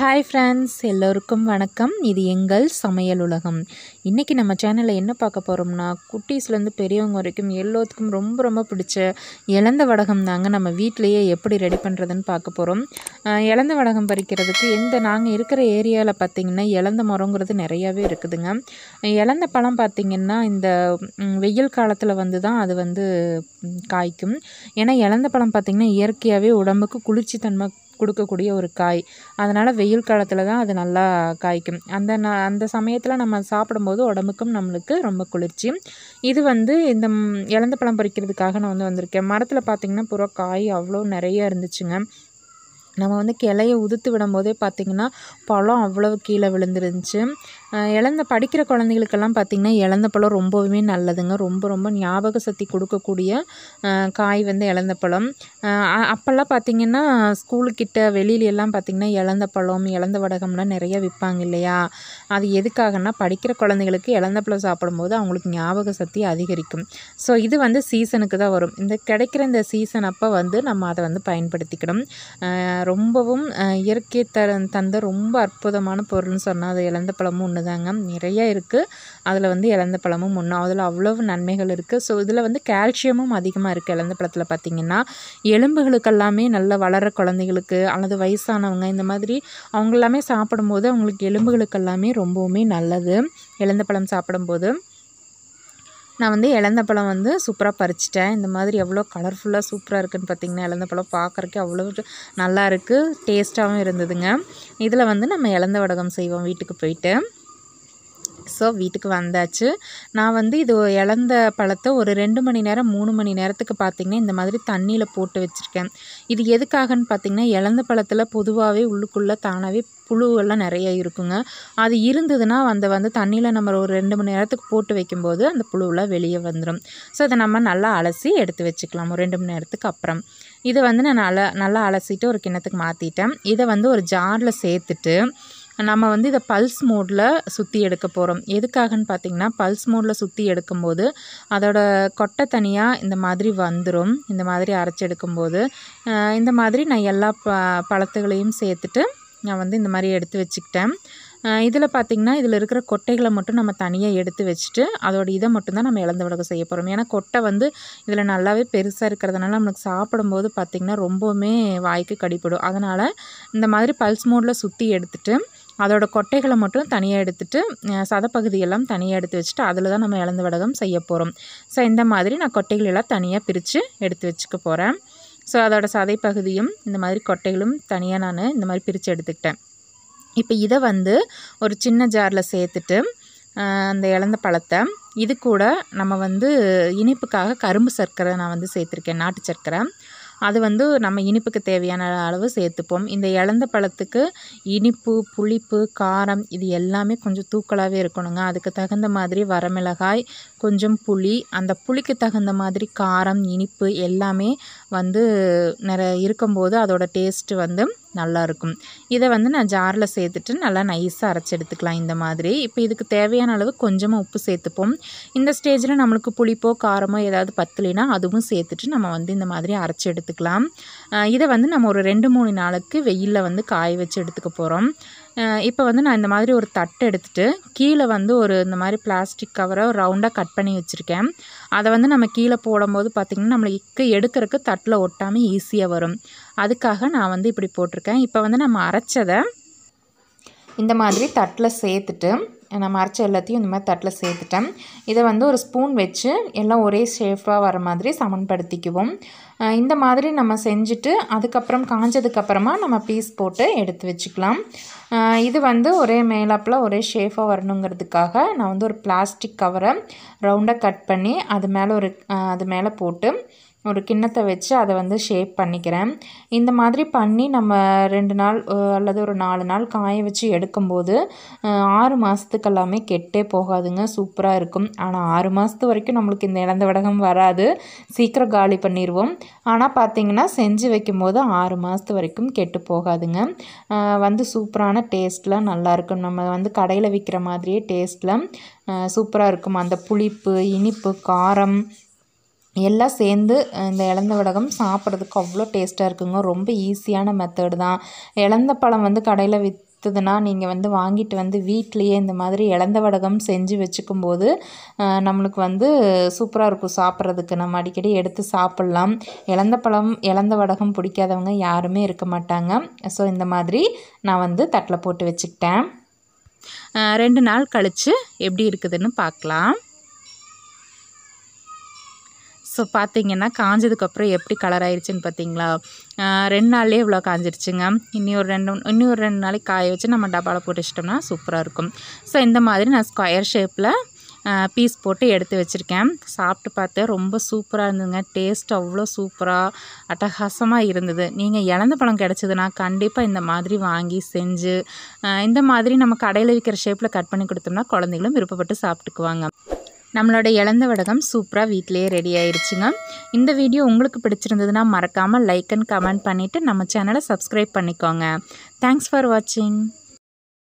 hi friends எல்லோருக்கும் வணக்கம் இது எங்கள் சமையல் உலகம் இன்றைக்கி நம்ம சேனலில் என்ன பார்க்க போகிறோம்னா குட்டீஸ்லேருந்து பெரியவங்க வரைக்கும் எல்லாத்துக்கும் ரொம்ப ரொம்ப பிடிச்ச இழந்த வடகம் தாங்க நம்ம வீட்டிலையே எப்படி ரெடி பண்ணுறதுன்னு பார்க்க போகிறோம் இழந்த வடகம் பறிக்கிறதுக்கு இந்த நாங்கள் இருக்கிற ஏரியாவில் பார்த்திங்கன்னா இழந்த மரங்கிறது நிறையாவே இருக்குதுங்க இழந்த பழம் பார்த்திங்கன்னா இந்த வெயில் காலத்தில் வந்து தான் அது வந்து காய்க்கும் ஏன்னா இழந்த பழம் பார்த்திங்கன்னா இயற்கையாகவே உடம்புக்கு குளிர்ச்சி தன்மை கொடுக்கக்கூடிய ஒரு காய் அதனால் வெயில் காலத்தில் தான் அது நல்லா காய்க்கும் அந்த அந்த சமயத்தில் நம்ம சாப்பிடும்போது உடம்புக்கும் நம்மளுக்கு ரொம்ப குளிர்ச்சி இது வந்து இந்த இலந்த பழம் பறிக்கிறதுக்காக நான் வந்து வந்திருக்கேன் மரத்தில் பார்த்திங்கன்னா பூரா காய் அவ்வளோ நிறைய இருந்துச்சுங்க நம்ம வந்து கிளைய உதுத்து விடும்போதே பார்த்திங்கன்னா பழம் அவ்வளோ கீழே விழுந்துருந்துச்சு இழந்த படிக்கிற குழந்தைகளுக்கெல்லாம் பார்த்திங்கன்னா இழந்த பழம் ரொம்பவுமே நல்லதுங்க ரொம்ப ரொம்ப ஞாபக சக்தி கொடுக்கக்கூடிய காய் வந்து இழந்த பழம் அப்போல்லாம் பார்த்திங்கன்னா ஸ்கூலுக்கிட்ட வெளியிலெல்லாம் பார்த்திங்கன்னா இழந்த பழம் இழந்த வடகம்லாம் நிறைய விற்பாங்க இல்லையா அது எதுக்காகனா படிக்கிற குழந்தைகளுக்கு இழந்த பழம் சாப்பிடும்போது அவங்களுக்கு ஞாபக சக்தி அதிகரிக்கும் ஸோ இது வந்து சீசனுக்கு தான் வரும் இந்த கிடைக்கிற இந்த சீசன் அப்போ வந்து நம்ம அதை வந்து பயன்படுத்திக்கணும் ரொம்பவும் இயற்கை தர தந்த ரொம்ப அற்புதமான பொருள்னு சொன்னால் அது இழந்த பழமும் ஒன்று தாங்க நிறையா இருக்குது அதில் வந்து இழந்த பழமும் ஒன்று அதில் அவ்வளவு நன்மைகள் இருக்குது ஸோ இதில் வந்து கால்சியமும் அதிகமாக இருக்குது இழந்த பழத்தில் பார்த்திங்கன்னா எலும்புகளுக்கெல்லாமே நல்ல வளர குழந்தைகளுக்கு அல்லது வயசானவங்க இந்த மாதிரி எல்லாமே சாப்பிடும்போது அவங்களுக்கு எலும்புகளுக்கெல்லாமே ரொம்பவுமே நல்லது இழந்த பழம் சாப்பிடும்போது நான் வந்து இழந்த பழம் வந்து சூப்பராக பறிச்சிட்டேன் இந்த மாதிரி எவ்வளோ கலர்ஃபுல்லாக சூப்பராக இருக்குதுன்னு பார்த்தீங்கன்னா இழந்த பழம் பார்க்குறக்கே அவ்வளோ நல்லா இருக்குது டேஸ்ட்டாகவும் இருந்ததுங்க இதில் வந்து நம்ம இழந்த வடகம் செய்வோம் வீட்டுக்கு போயிட்டு ஸோ வீட்டுக்கு வந்தாச்சு நான் வந்து இது இழந்த பழத்தை ஒரு ரெண்டு மணி நேரம் மூணு மணி நேரத்துக்கு பார்த்திங்கன்னா இந்த மாதிரி தண்ணியில் போட்டு வச்சுருக்கேன் இது எதுக்காகன்னு பார்த்திங்கன்னா இழந்த பழத்தில் பொதுவாகவே உள்ளுக்குள்ளே தானாகவே புழுவெல்லாம் நிறைய இருக்குங்க அது இருந்ததுன்னா அந்த வந்து தண்ணியில் நம்ம ஒரு ரெண்டு மணி நேரத்துக்கு போட்டு வைக்கும்போது அந்த புழுவெல்லாம் வெளியே வந்துடும் ஸோ அதை நம்ம நல்லா அலசி எடுத்து வச்சுக்கலாம் ஒரு ரெண்டு மணி நேரத்துக்கு அப்புறம் இதை வந்து நான் நல்லா நல்லா அலசிட்டு ஒரு கிண்ணத்துக்கு மாற்றிட்டேன் இதை வந்து ஒரு ஜாரில் சேர்த்துட்டு நம்ம வந்து இதை பல்ஸ் மோடில் சுற்றி எடுக்க போகிறோம் எதுக்காகன்னு பார்த்திங்கன்னா பல்ஸ் மோடில் சுற்றி எடுக்கும்போது அதோட கொட்டை தனியாக இந்த மாதிரி வந்துடும் இந்த மாதிரி அரைச்சி எடுக்கும்போது இந்த மாதிரி நான் எல்லா ப பழத்துகளையும் சேர்த்துட்டு நான் வந்து இந்த மாதிரி எடுத்து வச்சுக்கிட்டேன் இதில் பார்த்திங்கன்னா இதில் இருக்கிற கொட்டைகளை மட்டும் நம்ம தனியாக எடுத்து வச்சுட்டு அதோட இதை மட்டும்தான் நம்ம இழந்த விலகம் செய்ய போகிறோம் ஏன்னா கொட்டை வந்து இதில் நல்லாவே பெருசாக இருக்கிறதுனால நம்மளுக்கு சாப்பிடும்போது பார்த்திங்கன்னா ரொம்பவுமே வாய்க்கு கடிப்படும் அதனால் இந்த மாதிரி பல்ஸ் மோடில் சுற்றி எடுத்துகிட்டு அதோடய கொட்டைகளை மட்டும் தனியாக எடுத்துட்டு சதப்பகுதியெல்லாம் தனியாக எடுத்து வச்சுட்டு அதில் தான் நம்ம இழந்து வடகம் செய்ய போகிறோம் ஸோ இந்த மாதிரி நான் கொட்டைகள் எல்லாம் தனியாக பிரித்து எடுத்து வச்சுக்க போகிறேன் ஸோ அதோடய சதைப்பகுதியும் இந்த மாதிரி கொட்டைகளும் தனியாக நான் இந்த மாதிரி பிரித்து எடுத்துக்கிட்டேன் இப்போ இதை வந்து ஒரு சின்ன ஜாரில் சேர்த்துட்டு அந்த இழந்த பழத்தை இது கூட நம்ம வந்து இனிப்புக்காக கரும்பு சர்க்கரை நான் வந்து சேர்த்துருக்கேன் நாட்டு சர்க்கரை அது வந்து நம்ம இனிப்புக்கு தேவையான அளவு சேர்த்துப்போம் இந்த இழந்த பழத்துக்கு இனிப்பு புளிப்பு காரம் இது எல்லாமே கொஞ்சம் தூக்கலாகவே இருக்கணுங்க அதுக்கு தகுந்த மாதிரி வரமிளகாய் கொஞ்சம் புளி அந்த புளிக்கு தகுந்த மாதிரி காரம் இனிப்பு எல்லாமே வந்து நிறைய இருக்கும்போது அதோடய டேஸ்ட்டு வந்து நல்லாயிருக்கும் இதை வந்து நான் ஜாரில் சேர்த்துட்டு நல்லா நைஸாக அரைச்சி எடுத்துக்கலாம் இந்த மாதிரி இப்போ இதுக்கு தேவையான அளவு கொஞ்சமாக உப்பு சேர்த்துப்போம் இந்த ஸ்டேஜில் நம்மளுக்கு புளிப்போ காரமோ ஏதாவது பத்தலைன்னா அதுவும் சேர்த்துட்டு நம்ம வந்து இந்த மாதிரி அரைச்சி எடுத்து எடுத்துக்கலாம் இதை வந்து நம்ம ஒரு ரெண்டு மூணு நாளுக்கு வெயிலில் வந்து காய வச்சு எடுத்துக்க போகிறோம் இப்போ வந்து நான் இந்த மாதிரி ஒரு தட்டு எடுத்துகிட்டு கீழே வந்து ஒரு இந்த மாதிரி பிளாஸ்டிக் கவரை ரவுண்டாக கட் பண்ணி வச்சுருக்கேன் அதை வந்து நம்ம கீழே போடும்போது பார்த்திங்கன்னா நம்மளுக்கு எடுக்கிறதுக்கு தட்டில் ஒட்டாமல் ஈஸியாக வரும் அதுக்காக நான் வந்து இப்படி போட்டிருக்கேன் இப்போ வந்து நம்ம அரைச்சதை இந்த மாதிரி தட்டில் சேர்த்துட்டு நம்ம அரைச்ச எல்லாத்தையும் இந்த மாதிரி தட்டில் சேர்த்துட்டேன் இதை வந்து ஒரு ஸ்பூன் வச்சு எல்லாம் ஒரே ஷேஃபாக வர மாதிரி சமன்படுத்திக்குவோம் இந்த மாதிரி நம்ம செஞ்சுட்டு அதுக்கப்புறம் காஞ்சதுக்கப்புறமா நம்ம பீஸ் போட்டு எடுத்து வச்சுக்கலாம் இது வந்து ஒரே மேலாப்பில் ஒரே ஷேஃபாக வரணுங்கிறதுக்காக நான் வந்து ஒரு பிளாஸ்டிக் கவரை ரவுண்டாக கட் பண்ணி அது மேலே ஒரு அது மேலே போட்டு ஒரு கிண்ணத்தை வச்சு அதை வந்து ஷேப் பண்ணிக்கிறேன் இந்த மாதிரி பண்ணி நம்ம ரெண்டு நாள் அல்லது ஒரு நாலு நாள் காய வச்சு எடுக்கும்போது ஆறு மாதத்துக்கு எல்லாமே கெட்டே போகாதுங்க சூப்பராக இருக்கும் ஆனால் ஆறு மாதத்து வரைக்கும் நம்மளுக்கு இந்த இழந்த விடகம் வராது சீக்கிரம் காலி பண்ணிடுவோம் ஆனால் பார்த்திங்கன்னா செஞ்சு வைக்கும்போது ஆறு மாதத்து வரைக்கும் கெட்டு போகாதுங்க வந்து சூப்பரான டேஸ்ட்டில் நல்லாயிருக்கும் நம்ம வந்து கடையில் விற்கிற மாதிரியே டேஸ்ட்டில் சூப்பராக இருக்கும் அந்த புளிப்பு இனிப்பு காரம் எல்லாம் சேர்ந்து இந்த இழந்த வடகம் சாப்பிட்றதுக்கு அவ்வளோ டேஸ்ட்டாக இருக்குங்க ரொம்ப ஈஸியான மெத்தடு தான் இழந்த பழம் வந்து கடையில் வித் விற்றுதுன்னா நீங்கள் வந்து வாங்கிட்டு வந்து வீட்லேயே இந்த மாதிரி இழந்த வடகம் செஞ்சு வச்சுக்கும் போது நம்மளுக்கு வந்து சூப்பராக இருக்கும் சாப்பிட்றதுக்கு நம்ம அடிக்கடி எடுத்து சாப்பிட்லாம் இழந்த பழம் இழந்த வடகம் பிடிக்காதவங்க யாருமே இருக்க மாட்டாங்க ஸோ இந்த மாதிரி நான் வந்து தட்டில் போட்டு வச்சுக்கிட்டேன் ரெண்டு நாள் கழித்து எப்படி இருக்குதுன்னு பார்க்கலாம் ஸோ பார்த்தீங்கன்னா காஞ்சதுக்கப்புறம் எப்படி கலர் ஆயிடுச்சுன்னு பார்த்தீங்களா ரெண்டு நாள்லேயே இவ்வளோ காஞ்சிருச்சுங்க இன்னி ஒரு ரெண்டு இன்னி ஒரு ரெண்டு நாளைக்கு காய வச்சு நம்ம டப்பாவில் போட்டு சூப்பராக இருக்கும் ஸோ இந்த மாதிரி நான் ஸ்கொயர் ஷேப்பில் பீஸ் போட்டு எடுத்து வச்சுருக்கேன் சாப்பிட்டு பார்த்தேன் ரொம்ப சூப்பராக இருந்ததுங்க டேஸ்ட் அவ்வளோ சூப்பராக அட்டகாசமாக இருந்தது நீங்கள் இழந்த பழம் கிடச்சிதுன்னா கண்டிப்பாக இந்த மாதிரி வாங்கி செஞ்சு இந்த மாதிரி நம்ம கடையில் விற்கிற ஷேப்பில் கட் பண்ணி கொடுத்தோம்னா குழந்தைங்களும் விருப்பப்பட்டு சாப்பிட்டுக்குவாங்க நம்மளோட இழந்த வடகம் சூப்பராக வீட்டிலேயே ரெடி ஆயிடுச்சுங்க இந்த வீடியோ உங்களுக்கு பிடிச்சிருந்ததுன்னா மறக்காமல் லைக் அண்ட் கமெண்ட் பண்ணிவிட்டு நம்ம சேனலை சப்ஸ்கிரைப் பண்ணிக்கோங்க தேங்க்ஸ் ஃபார் வாட்சிங்